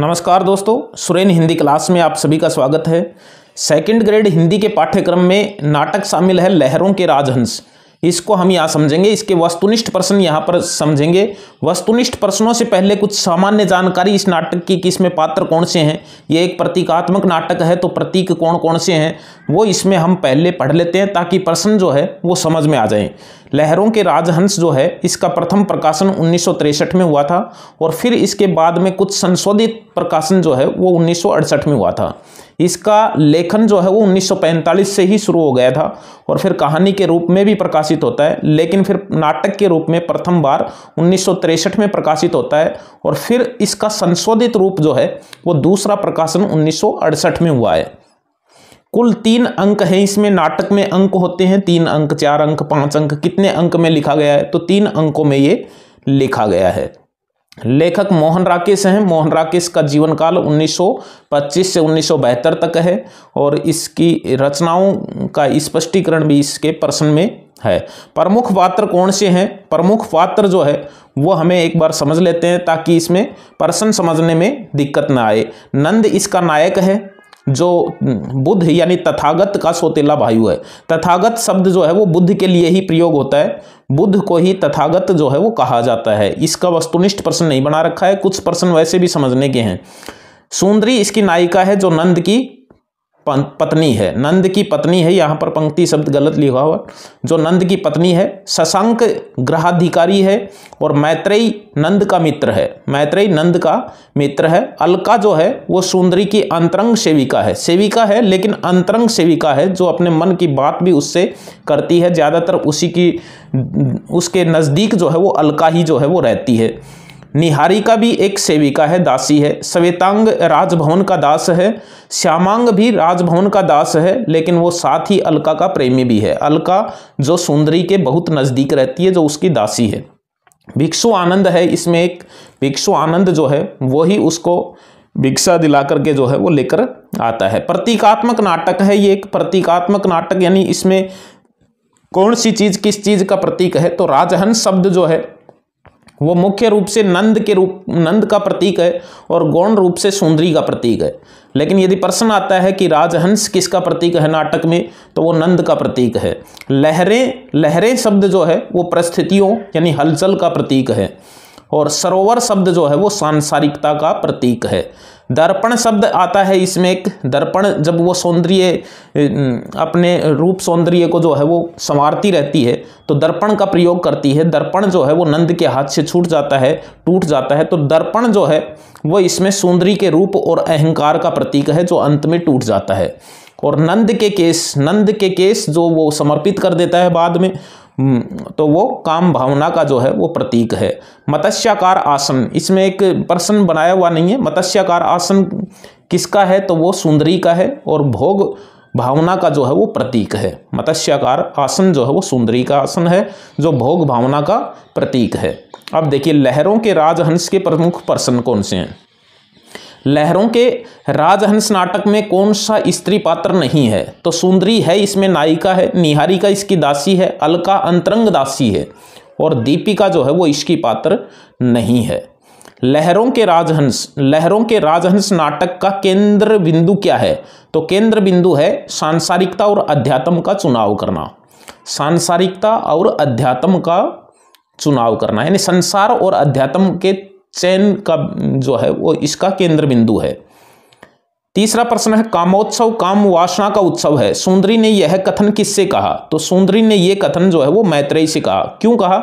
नमस्कार दोस्तों सुरेन हिंदी क्लास में आप सभी का स्वागत है सेकंड ग्रेड हिंदी के पाठ्यक्रम में नाटक शामिल है लहरों के राजहंस इसको हम यहाँ समझेंगे इसके वस्तुनिष्ठ प्रश्न यहाँ पर समझेंगे वस्तुनिष्ठ प्रश्नों से पहले कुछ सामान्य जानकारी इस नाटक की कि इसमें पात्र कौन से हैं ये एक प्रतीकात्मक नाटक है तो प्रतीक कौन कौन से हैं वो इसमें हम पहले पढ़ लेते हैं ताकि प्रश्न जो है वो समझ में आ जाए लहरों के राजहंस जो है इसका प्रथम प्रकाशन उन्नीस में हुआ था और फिर इसके बाद में कुछ संशोधित प्रकाशन जो है वो उन्नीस में हुआ था इसका लेखन जो है वो 1945 से ही शुरू हो गया था और फिर कहानी के रूप में भी प्रकाशित होता है लेकिन फिर नाटक के रूप में प्रथम बार उन्नीस में प्रकाशित होता है और फिर इसका संशोधित रूप जो है वो दूसरा प्रकाशन उन्नीस में हुआ है कुल तीन अंक हैं इसमें नाटक में अंक होते हैं तीन अंक चार अंक पांच अंक कितने अंक में लिखा गया है तो तीन अंकों में ये लिखा गया है लेखक मोहन राकेश हैं मोहन राकेश का जीवन काल 1925 से उन्नीस तक है और इसकी रचनाओं का स्पष्टीकरण भी इसके प्रश्न में है प्रमुख पात्र कौन से हैं प्रमुख पात्र जो है वो हमें एक बार समझ लेते हैं ताकि इसमें प्रश्न समझने में दिक्कत ना आए नंद इसका नायक है जो हम्म, बुद्ध यानी तथागत का सोतेला वायु है तथागत शब्द जो है वो बुद्ध के लिए ही प्रयोग होता है बुद्ध को ही तथागत जो है वो कहा जाता है इसका वस्तुनिष्ठ प्रश्न नहीं बना रखा है कुछ प्रश्न वैसे भी समझने के हैं सुंदरी इसकी नायिका है जो नंद की पत्नी है नंद की पत्नी है यहाँ पर पंक्ति शब्द गलत लिखा हुआ जो नंद की पत्नी है शशांक ग्रहाधिकारी है और मैत्रेयी नंद का मित्र है मैत्रेयी नंद का मित्र है अलका जो है वो सुंदरी की अंतरंग सेविका है सेविका है लेकिन अंतरंग सेविका है जो अपने मन की बात भी उससे करती है ज़्यादातर उसी की उसके नज़दीक जो है वो अलका ही जो है वो रहती है निहारिका भी एक सेविका है दासी है श्वेतांग राजभवन का दास है श्यामांग भी राजभवन का दास है लेकिन वो साथ ही अलका का प्रेमी भी है अलका जो सुंदरी के बहुत नज़दीक रहती है जो उसकी दासी है भिक्षु आनंद है इसमें एक भिक्षु आनंद जो है वो ही उसको भिक्षा दिला करके जो है वो लेकर आता है प्रतीकात्मक नाटक है ये एक प्रतीकात्मक नाटक यानी इसमें कौन सी चीज़ किस चीज़ का प्रतीक है तो राजहंस शब्द जो है वो मुख्य रूप से नंद के रूप नंद का प्रतीक है और गौण रूप से सुंदरी का प्रतीक है लेकिन यदि प्रश्न आता है कि राजहंस किसका प्रतीक है नाटक में तो वो नंद का प्रतीक है लहरें लहरें शब्द जो है वो परिस्थितियों यानी हलचल का प्रतीक है और सरोवर शब्द जो है वो सांसारिकता का प्रतीक है दर्पण शब्द आता है इसमें एक दर्पण जब वो सौंदर्य अपने रूप सौंदर्य को जो है वो संवारती रहती है तो दर्पण का प्रयोग करती है दर्पण जो है वो नंद के हाथ से छूट जाता है टूट जाता है तो दर्पण जो है वो इसमें सौंदर्य के रूप और अहंकार का प्रतीक है जो अंत में टूट जाता है और नंद के केस नंद के केस जो वो समर्पित कर देता है बाद में हम्म, तो वो काम भावना का जो है वो प्रतीक है मत्स्याकार आसन इसमें एक प्रश्न बनाया हुआ नहीं है मत्स्याकार आसन किसका है तो वो सुंदरी का है और भोग भावना का जो है वो प्रतीक है मत्स्याकार आसन जो है वो सुंदरी का आसन है जो भोग भावना का प्रतीक है अब देखिए लहरों के राजहंस के प्रमुख प्रश्न कौन से हैं लहरों के राजहंस नाटक में कौन सा स्त्री पात्र नहीं है तो सुंदरी है इसमें नायिका है निहारिका इसकी दासी है अलका अंतरंग दासी है और दीपिका जो है वो इसकी पात्र नहीं है लहरों के राजहंस लहरों के राजहंस नाटक का केंद्र बिंदु क्या है तो केंद्र बिंदु है सांसारिकता और अध्यात्म का चुनाव करना सांसारिकता और अध्यात्म का चुनाव करना यानी संसार और अध्यात्म के चयन का जो है वो इसका केंद्र बिंदु है तीसरा प्रश्न है कामोत्सव काम वासना का उत्सव है सुंदरी ने यह कथन किससे कहा तो सुंदरी ने यह कथन जो है वो मैत्रेय से कहा क्यों कहा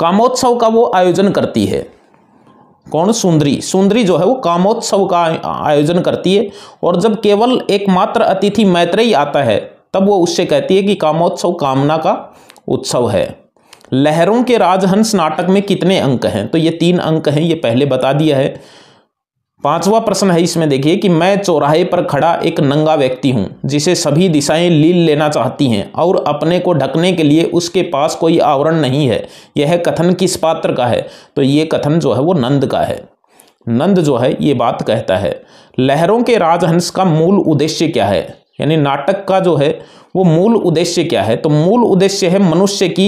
कामोत्सव का वो आयोजन करती है कौन सुंदरी सुंदरी जो है वो कामोत्सव का आयोजन करती है और जब केवल एकमात्र अतिथि मैत्रेय आता है तब वो उससे कहती है कि कामोत्सव कामना का उत्सव है लहरों के राजहंस नाटक में कितने अंक हैं तो ये तीन अंक हैं ये पहले बता दिया है पांचवा प्रश्न है इसमें देखिए कि मैं चौराहे पर खड़ा एक नंगा व्यक्ति हूं जिसे सभी दिशाएं लील लेना चाहती हैं और अपने को ढकने के लिए उसके पास कोई आवरण नहीं है यह कथन किस पात्र का है तो ये कथन जो है वो नंद का है नंद जो है ये बात कहता है लहरों के राजहंस का मूल उद्देश्य क्या है यानी नाटक का जो है वो मूल उद्देश्य क्या है तो मूल उद्देश्य है मनुष्य की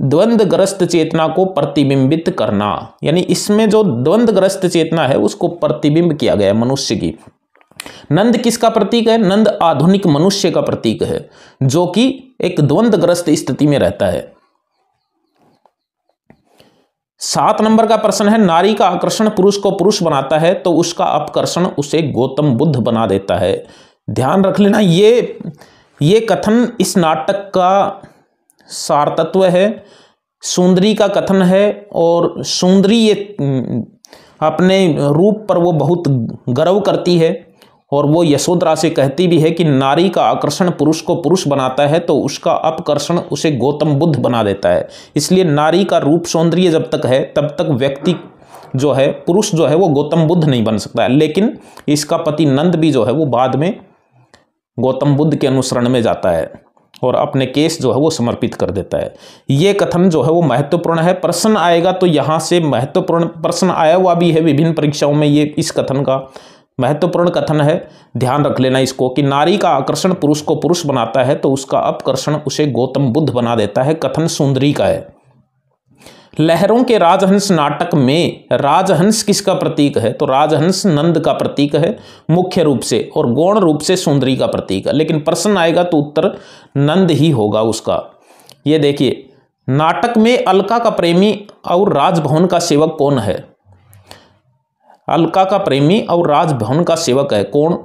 द्वंद्वग्रस्त चेतना को प्रतिबिंबित करना यानी इसमें जो द्वंद्वग्रस्त चेतना है उसको प्रतिबिंब किया गया है मनुष्य की नंद किसका प्रतीक है नंद आधुनिक मनुष्य का प्रतीक है जो कि एक द्वंद्वग्रस्त स्थिति में रहता है सात नंबर का प्रश्न है नारी का आकर्षण पुरुष को पुरुष बनाता है तो उसका अपकर्षण उसे गौतम बुद्ध बना देता है ध्यान रख लेना ये ये कथन इस नाटक का सार तत्व है सुंदरी का कथन है और सुंदरी ये हम्म, अपने रूप पर वो बहुत गर्व करती है और वो यशोधरा से कहती भी है कि नारी का आकर्षण पुरुष को पुरुष बनाता है तो उसका अपकर्षण उसे गौतम बुद्ध बना देता है इसलिए नारी का रूप सौंदर्य जब तक है तब तक व्यक्ति जो है पुरुष जो है वो गौतम बुद्ध नहीं बन सकता है लेकिन इसका पति नंद भी जो है वो बाद में गौतम बुद्ध के अनुसरण में जाता है और अपने केस जो है वो समर्पित कर देता है ये कथन जो है वो महत्वपूर्ण है प्रश्न आएगा तो यहाँ से महत्वपूर्ण प्रश्न आया हुआ भी है विभिन्न परीक्षाओं में ये इस कथन का महत्वपूर्ण कथन है ध्यान रख लेना इसको कि नारी का आकर्षण पुरुष को पुरुष बनाता है तो उसका अपकर्षण उसे गौतम बुद्ध बना देता है कथन सुंदरी का है लहरों के राजहंस नाटक में राजहंस किसका प्रतीक है तो राजहंस नंद का प्रतीक है मुख्य रूप से और गौण रूप से सुंदरी का प्रतीक है लेकिन प्रश्न आएगा तो उत्तर नंद ही होगा उसका ये देखिए नाटक में अलका का प्रेमी और राजभवन का सेवक कौन है अलका का प्रेमी और राजभवन का सेवक है कौन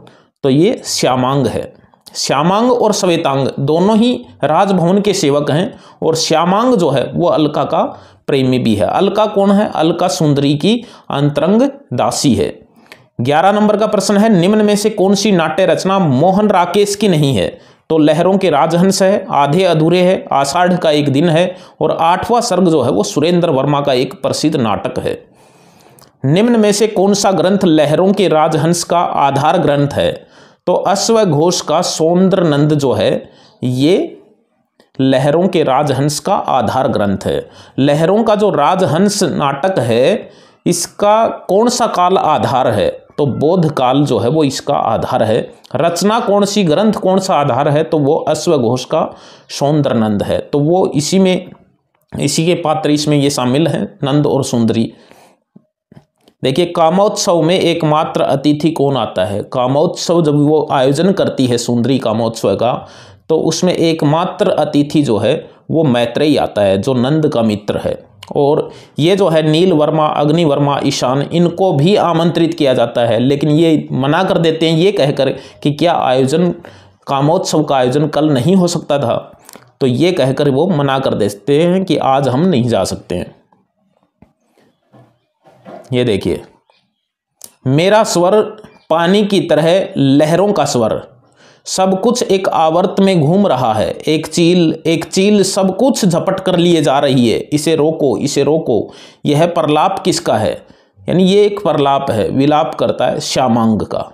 तो ये श्यामांग है श्यामांग और श्वेतांग दोनों ही राजभवन के सेवक हैं और श्यामांग जो है वो अलका का प्रेमी भी है अलका कौन है अलका सुंदरी की अंतरंग दासी है ग्यारह नंबर का प्रश्न है निम्न में से कौन सी नाट्य रचना मोहन राकेश की नहीं है तो लहरों के राजहंस है आधे अधूरे है आषाढ़ का एक दिन है और आठवां सर्ग जो है वो सुरेंद्र वर्मा का एक प्रसिद्ध नाटक है निम्न में से कौन सा ग्रंथ लहरों के राजहंस का आधार ग्रंथ है तो अश्व घोष का सौंद्र नंद जो है ये लहरों के राजहंस का आधार ग्रंथ है लहरों का जो राजहंस नाटक है इसका कौन सा काल आधार है तो बोध काल जो है वो इसका आधार है रचना कौन सी ग्रंथ कौन सा आधार है तो वो अश्वघोष का नंद है तो वो इसी में इसी के पात्र इसमें ये शामिल है नंद और सुंदरी देखिए कामोत्सव में एकमात्र अतिथि कौन आता है कामोत्सव जब वो आयोजन करती है सुंदरी कामोत्सव का तो उसमें एकमात्र अतिथि जो है वो मैत्रेयी आता है जो नंद का मित्र है और ये जो है नील वर्मा अग्नि वर्मा ईशान इनको भी आमंत्रित किया जाता है लेकिन ये मना कर देते हैं ये कहकर कि क्या आयोजन कामोत्सव का आयोजन कल नहीं हो सकता था तो ये कहकर वो मना कर देते हैं कि आज हम नहीं जा सकते हैं ये देखिए मेरा स्वर पानी की तरह लहरों का स्वर सब कुछ एक आवर्त में घूम रहा है एक चील एक चील सब कुछ झपट कर लिए जा रही है इसे रोको इसे रोको यह प्रलाप किसका है यानी ये एक प्रलाप है विलाप करता है श्यामांग का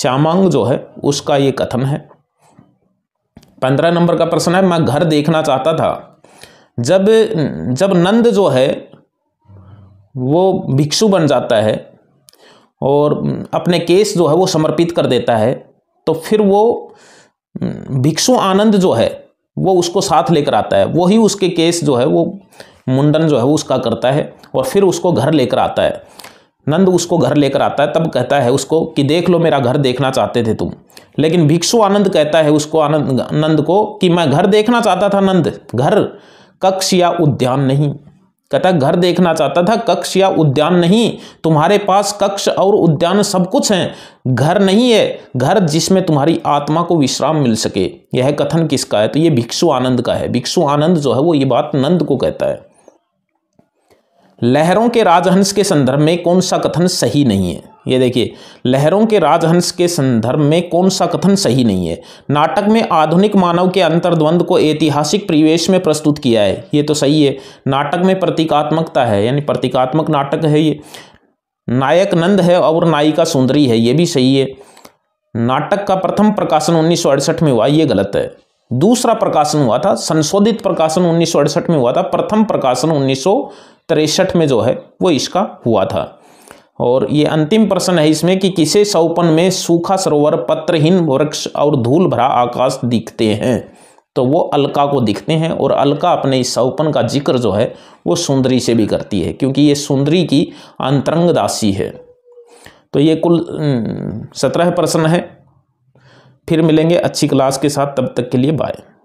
श्यामांग जो है उसका ये कथन है पंद्रह नंबर का प्रश्न है मैं घर देखना चाहता था जब जब नंद जो है वो भिक्षु बन जाता है और अपने केस जो है वो समर्पित कर देता है तो फिर वो भिक्षु आनंद जो है वो उसको साथ लेकर आता है वही उसके केस जो है वो मुंडन जो है वो उसका करता है और फिर उसको घर लेकर आता है नंद उसको घर लेकर आता है तब कहता है उसको कि देख लो मेरा घर देखना चाहते थे तुम लेकिन भिक्षु आनंद कहता है उसको आनंद नंद को कि मैं घर देखना चाहता था नंद घर कक्ष या उद्यान नहीं कहता घर देखना चाहता था कक्ष या उद्यान नहीं तुम्हारे पास कक्ष और उद्यान सब कुछ हैं घर नहीं है घर जिसमें तुम्हारी आत्मा को विश्राम मिल सके यह कथन किसका है तो ये भिक्षु आनंद का है भिक्षु आनंद जो है वो ये बात नंद को कहता है लहरों के राजहंस के संदर्भ में कौन सा कथन सही नहीं है ये देखिए लहरों के राजहंस के संदर्भ में कौन सा कथन सही नहीं है नाटक में आधुनिक मानव के अंतर्द्वंद को ऐतिहासिक परिवेश में प्रस्तुत किया है ये तो सही है नाटक में प्रतीकात्मकता है यानी प्रतीकात्मक नाटक है ये नायक नंद है और नायिका सुंदरी है ये भी सही है नाटक का प्रथम प्रकाशन उन्नीस में हुआ ये गलत है दूसरा प्रकाशन हुआ था संशोधित प्रकाशन उन्नीस में हुआ था प्रथम प्रकाशन उन्नीस में जो है वो इसका हुआ था और ये अंतिम प्रश्न है इसमें कि किसे सौपन में सूखा सरोवर पत्रहीन वृक्ष और धूल भरा आकाश दिखते हैं तो वो अलका को दिखते हैं और अलका अपने इस सौपन का जिक्र जो है वो सुंदरी से भी करती है क्योंकि ये सुंदरी की अंतरंग दासी है तो ये कुल हम्म, सत्रह प्रश्न है फिर मिलेंगे अच्छी क्लास के साथ तब तक के लिए बाय